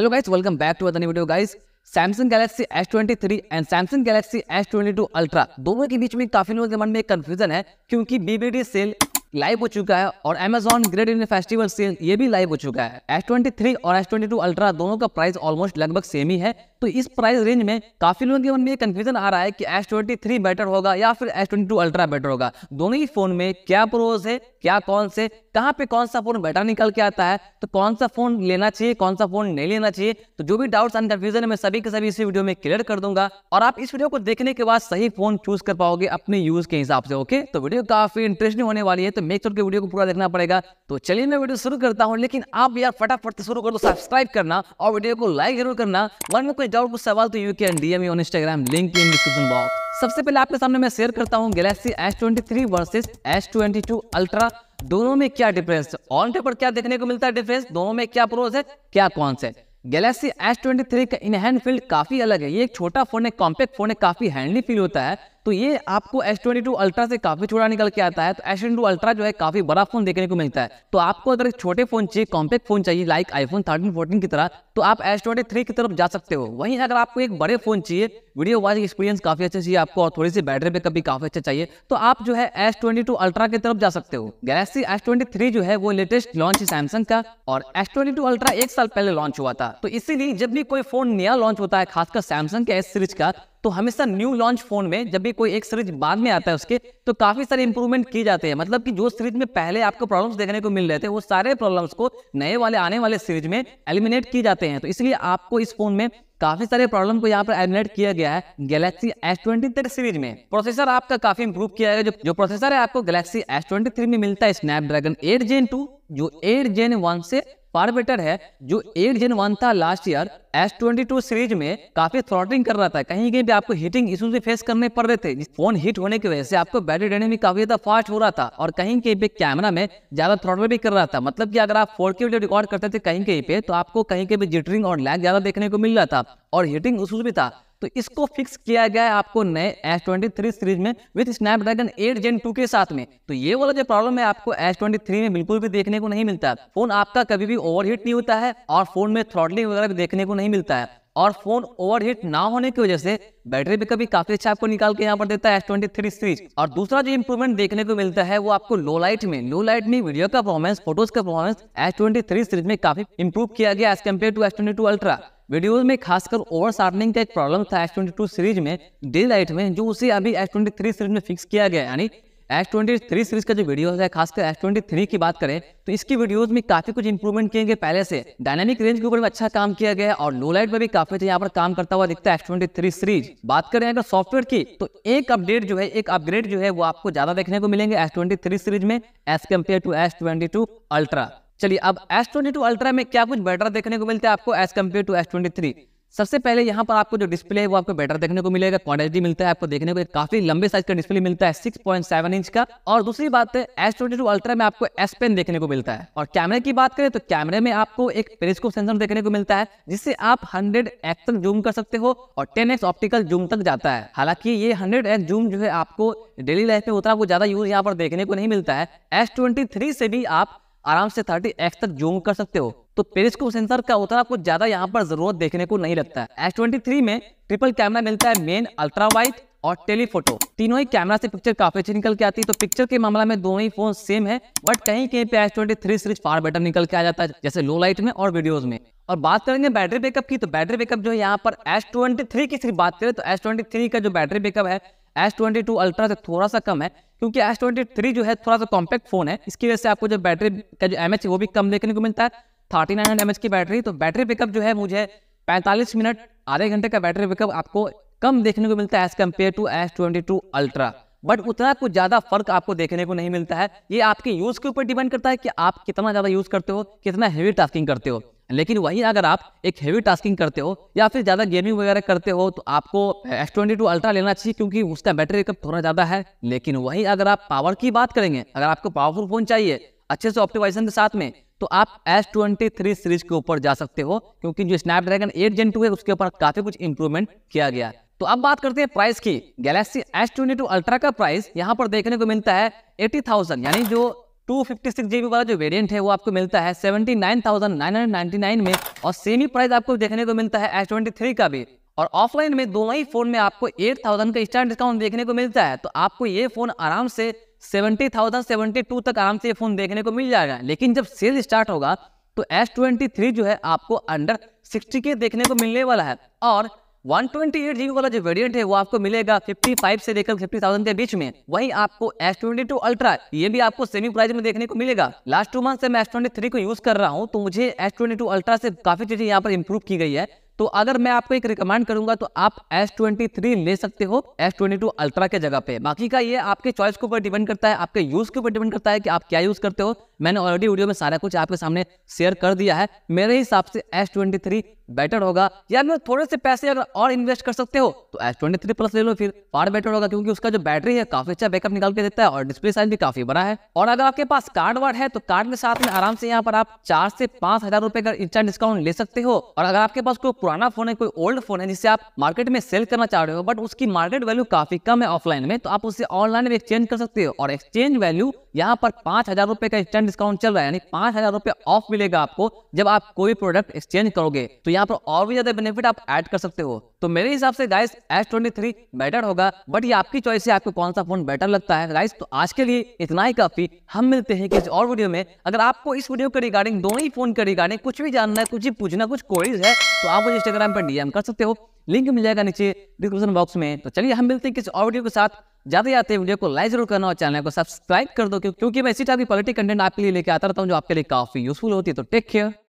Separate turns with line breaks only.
hello guys welcome back to अदनी video guys Samsung Galaxy S twenty three and Samsung Galaxy S twenty two ultra दोनों के बीच में काफी लोगों के मन में कंफ्यूजन है क्योंकि बीबीडी सेल लाइव हो चुका है और Amazon great in festival sale ये भी लाइव हो चुका है एस ट्वेंटी थ्री और एस ट्वेंटी टू अल्ट्रा दोनों का प्राइस ऑलमोस्ट लगभग सेम ही है तो इस प्राइस रेंज में काफी लोगों के मन में कंफ्यूजन आ रहा है कि एस ट्वेंटी थ्री बेटर होगा या फिर S twenty two ultra better होगा दोनों ही फोन में क्या प्रोज है क्या कौन से कहाँ पे कौन सा फोन बेटर निकल के आता है तो कौन सा फोन लेना चाहिए कौन सा फोन नहीं लेना चाहिए तो जो भी डाउट्स एंड कंफ्यूजन है मैं सभी के सभी इस वीडियो में क्लियर कर दूंगा और आप इस वीडियो को देखने के बाद सही फोन चूज कर पाओगे अपने यूज के हिसाब से ओके तो वीडियो काफी इंटरेस्टिंग होने वाली है तो मेक श्योर के वीडियो को पूरा देखना पड़ेगा तो चलिए मैं वीडियो शुरू करता हूँ लेकिन आप यार फटाफट से शुरू कर दो सब्सक्राइब करना और वीडियो को लाइक जरूर करना वन में कोई डाउट कुछ सवाल तो you can DM on Instagram link in description box सबसे पहले आपके सामने मैं शेयर करता हूँ Galaxy S twenty three versus S twenty two ultra दोनों में क्या डिफरेंस है ऑन पेपर क्या देखने को मिलता है डिफरेंस दोनों में क्या प्रोज है क्या कौन से गैलेक्सी एस ट्वेंटी थ्री का इनहैंड फील्ड काफी अलग है ये एक छोटा फोन है कॉम्पैक्ट फोन है काफी हैंडली फील होता है तो ये आपको एस ट्वेंटी टू अल्ट्रा से काफी छोटा निकल के आता है तो एस ट्वेंटी टू अल्ट्रा जो है काफी बड़ा फोन देखने को मिलता है तो आपको अगर एक छोटे फोन चाहिए कॉम्पैक्ट फोन चाहिए लाइक आईफोन थर्टीन फोर्टीन की तरह तो आप एस ट्वेंटी थ्री की तरफ जा सकते हो वहीं अगर आपको एक बड़े फोन चाहिए वीडियो वाइज एक्सपीरियंस काफी अच्छा चाहिए आपको और थोड़ी सी बैटरी बैकअप भी काफी अच्छा चाहिए तो आप जो है एस ट्वेंटी टू अल्ट्रा की तरफ जा सकते हो गैलेक्सी एस ट्वेंटी थ्री जो है वो लेटेस्ट लॉन्च है सैमसंग का और एस ट्वेंटी टू अल्ट्रा एक साल पहले लॉन्च हुआ था तो इसीलिए जब भी कोई फोन नया लॉन्च होता है खासकर सैमसंग के एस सीरीज का तो हमेशा न्यू लॉन्च फोन में जब भी कोई एक सीरीज बाद में आता है उसके तो काफी सारे इंप्रूवमेंट किए जाते हैं मतलब कि जो सीरीज में पहले आपको प्रॉब्लम्स देखने को मिल रहे थे वो सारे प्रॉब्लम्स को नए वाले आने वाले सीरीज में एलिमिनेट किए जाते हैं तो इसलिए आपको इस फोन में काफी सारे प्रॉब्लम को यहाँ पर एलिमिनेट किया गया है गैलेक्सी एस ट्वेंटी सीरीज में प्रोसेसर आपका काफी इंप्रूव किया गया जो, जो प्रोसेसर है आपको गैलेक्सी एस ट्वेंटी में मिलता है स्नैपड्रैगन एट जेन टू जो एट जेन वन से फार्मेटर है जो एक वन था last year S twenty two series में काफी थ्रॉटिंग कर रहा था कहीं कहीं भी आपको हीटिंग इशू भी फेस करने पड़ रहे थे फोन हिट होने की वजह से आपको बैटरी में काफी ज्यादा फास्ट हो रहा था और कहीं कहीं पे कैमरा में ज्यादा थ्रॉटल भी कर रहा था मतलब कि अगर आप फोर के वीडियो रिकॉर्ड करते थे कहीं कहीं पे तो आपको कहीं कहीं पे जिटरिंग और लैग ज्यादा देखने को मिल रहा था और हीटिंग इशूज भी था तो इसको फिक्स किया गया है आपको नए एस ट्वेंटी थ्री सीरीज में with Snapdragon eight gen two के साथ में तो ये वाला जो प्रॉब्लम है आपको एस ट्वेंटी थ्री में बिल्कुल भी देखने को नहीं मिलता फोन आपका कभी भी ओवरहीट नहीं होता है और फोन में थ्रॉडलिंग वगैरह भी देखने को नहीं मिलता है और फोन ओवरहीट ना होने की वजह से बैटरी बैकअप भी काफी अच्छा आपको निकाल के यहाँ पर देता है एस ट्वेंटी थ्री सीरीज और दूसरा जो इंप्रूवमेंट देखने को मिलता है वो आपको लो लाइट में लो लाइट में वीडियो का परफॉर्मेंस फोटोज का performance S twenty three series में काफी इंप्रूव किया गया as compare to S twenty two ultra video में खासकर ओवर शार्पनिंग का एक प्रॉब्लम था एस ट्वेंटी टू सीरीज में डे लाइट में जो उसे अभी एस ट्वेंटी थ्री सीरीज में फिक्स किया गया यानी एस ट्वेंटी थ्री सीरीज का जो वीडियो है खासकर एस ट्वेंटी थ्री की बात करें तो इसकी वीडियोस में काफी कुछ इंप्रूवमेंट किए गए पहले से डायनामिक रेंज के ऊपर भी अच्छा काम किया गया है और लो लाइट में भी काफी अच्छा यहाँ पर काम करता हुआ दिखता है एस ट्वेंटी थ्री सीरीज बात करें अगर सॉफ्टवेयर की तो एक अपडेट जो है एक अपग्रेड जो है वो आपको ज्यादा देखने को मिलेंगे एस ट्वेंटी थ्री सीरीज में as compare to S twenty two ultra चलिए अब एस ट्वेंटी टू अल्ट्रा में क्या कुछ बेटर देखने को मिलता है आपको as compare to S twenty three सबसे पहले यहाँ पर आपको जो डिस्प्ले है वो आपको बेटर देखने को मिलेगा क्वांटिटी मिलता है आपको देखने को काफी लंबे साइज का डिस्प्ले मिलता है 6.7 इंच का और दूसरी बात है एस ट्वेंटी टू अल्ट्रा में आपको एस पेन देखने को मिलता है और कैमरे की बात करें तो कैमरे में आपको एक पेरिस्कोप सेंसर देखने को मिलता है जिससे आप हंड्रेड एक्स तक जूम कर सकते हो और टेन एक्स ऑप्टिकल जूम तक जाता है हालांकि ये हंड्रेड एक्स जूम जो है आपको डेली लाइफ में उतना वो ज्यादा यूज यहाँ पर देखने को नहीं मिलता है एस से भी आप आराम से थर्टी एक्स तक जूम कर सकते हो तो पेरिस्कोप सेंसर का उतना कुछ ज्यादा यहाँ पर जरूरत देखने को नहीं लगता है एस ट्वेंटी थ्री में ट्रिपल कैमरा मिलता है मेन अल्ट्रा वाइट और टेलीफोटो तीनों ही कैमरा से पिक्चर काफी अच्छी निकल के आती है तो पिक्चर के मामला में दोनों ही फोन सेम है बट कहीं कहीं पे S twenty three series far better निकल के आ जाता है जैसे लो लाइट में और वीडियोस में और बात करेंगे बैटरी बैकअप की तो बैटरी बैकअप जो है यहाँ पर एस ट्वेंटी थ्री की सिर्फ बात करें तो एस ट्वेंटी थ्री का जो बैटरी बैकअप है एस ट्वेंटी टू अल्ट्रा से थोड़ा सा कम है क्योंकि एस ट्वेंटी थ्री जो है थोड़ा सा कॉम्पैक्ट फोन है इसकी वजह से आपको जो बैटरी का जो एम है वो भी कम देखने को मिलता है थर्टी नाइन एम की बैटरी तो बैटरी पिकअप जो है मुझे पैंतालीस मिनट आधे घंटे का बैटरी पिकअप आपको कम देखने को मिलता है as compare to S twenty two ultra but उतना कुछ ज़्यादा फर्क आपको देखने को नहीं मिलता है ये आपके यूज़ के ऊपर डिपेंड करता है कि आप कितना ज़्यादा यूज़ करते हो कितना हैवी टास्किंग करते हो लेकिन वहीं अगर आप एक हैवी टास्किंग करते हो या फिर ज़्यादा गेमिंग वगैरह करते हो तो आपको एस ट्वेंटी टू अल्ट्रा लेना चाहिए क्योंकि उसका बैटरी बैकअप थोड़ा ज़्यादा है लेकिन वहीं अगर आप पावर की बात करेंगे अगर आपको पावरफुल फ़ोन चाहिए अच्छे से ऑप्टिवाइजन के साथ में तो आप एस ट्वेंटी थ्री सीरीज के ऊपर जा सकते हो क्योंकि जो स्नैपड्रैगन एट जेन टू है उसके ऊपर काफी कुछ इंप्रूवमेंट किया गया है तो अब बात करते हैं प्राइस की Galaxy S twenty two ultra का प्राइस यहाँ पर देखने को मिलता है एटी थाउजेंड यानी जो टू फिफ्टी सिक्स जीबी वाला जो वेरिएंट है वो आपको मिलता है seventy nine thousand nine hundred ninety nine में और सेमी प्राइस आपको देखने को मिलता है एस ट्वेंटी थ्री का भी और ऑफलाइन में दोनों ही फोन में आपको 8,000 का स्टार डिस्काउंट देखने को मिलता है तो आपको ये फोन आराम से सेवेंटी थाउजेंड सेवेंटी टू तक आराम से ये फोन देखने को मिल जाएगा लेकिन जब सेल स्टार्ट होगा तो एस ट्वेंटी थ्री जो है आपको अंडर सिक्सटी के देखने को मिलने वाला है और वन ट्वेंटी एट जीबी वाला जो वेरियंट है वो आपको मिलेगा फिफ्टी फाइव से लेकर फिफ्टी थाउजेंड के बीच में वही आपको एस ट्वेंटी टू अल्ट्रा ये भी आपको सेमी प्राइस में देखने को मिलेगा लास्ट टू मंथ से मैं एस ट्वेंटी थ्री को यूज कर रहा हूँ तो मुझे एस ट्वेंटी टू अल्ट्रा से काफी चीजें यहाँ पर इंप्रूव की गई है तो अगर मैं आपको एक रिकमेंड करूंगा तो आप S23 ले सकते हो S22 अल्ट्रा के जगह पे बाकी का ये आपके चॉइस के ऊपर डिपेंड करता है आपके यूज के ऊपर डिपेंड करता है कि आप क्या यूज करते हो मैंने ऑलरेडी वीडियो में सारा कुछ आपके सामने शेयर कर दिया है मेरे हिसाब से एस ट्वेंटी थ्री बेटर होगा या मैं थोड़े से पैसे अगर और इन्वेस्ट कर सकते हो तो एस ट्वेंटी थ्री प्लस ले लो फिर और बेटर होगा क्योंकि उसका जो बैटरी है काफी अच्छा बैकअप निकाल के देता है और डिस्प्ले साइज भी काफी बड़ा है और अगर आपके पास कार्ड वार्ड है तो कार्ड के साथ में आराम से यहाँ पर आप चार से पांच हजार रुपए का इंस्टा डिस्काउंट ले सकते हो और अगर आपके पास कोई पुराना फोन है कोई ओल्ड फोन है जिसे आप मार्केट में सेल करना चाह रहे हो बट उसकी मार्केट वैल्यू काफी कम है ऑफलाइन में तो आप उसे ऑनलाइन में एक्सचेंज कर सकते हो और एक्सचेंज वैल्यू यहाँ पर पाँच हज़ार रुपये का स्टैंड डिस्काउंट चल रहा है यानी पाँच हज़ार रुपये ऑफ मिलेगा आपको जब आप कोई प्रोडक्ट एक्सचेंज करोगे तो यहाँ पर और भी ज़्यादा बेनिफिट आप ऐड कर सकते हो तो मेरे हिसाब से guys S twenty three better होगा बट ये आपकी चॉइस है आपको कौन सा फोन बेटर लगता है गाइस तो आज के लिए इतना ही काफ़ी हम मिलते हैं किसी और वीडियो में अगर आपको इस वीडियो के रिगार्डिंग दोनों ही फोन के रिगार्डिंग कुछ भी जानना है कुछ भी पूछना कुछ क्वेरीज है तो आप मुझे इंस्टाग्राम पर डीएम कर सकते हो लिंक मिल जाएगा नीचे डिस्क्रिप्शन बॉक्स में तो चलिए हम मिलते हैं किसी और वीडियो के साथ जाते जाते वीडियो को लाइक जरूर करना और चैनल को सब्सक्राइब कर दो क्योंकि मैं इसी टाइप की क्वालिटी कंटेंट आपके लिए लेके आता रहता हूँ जो आपके लिए काफी यूजफुल होती है तो टेक केयर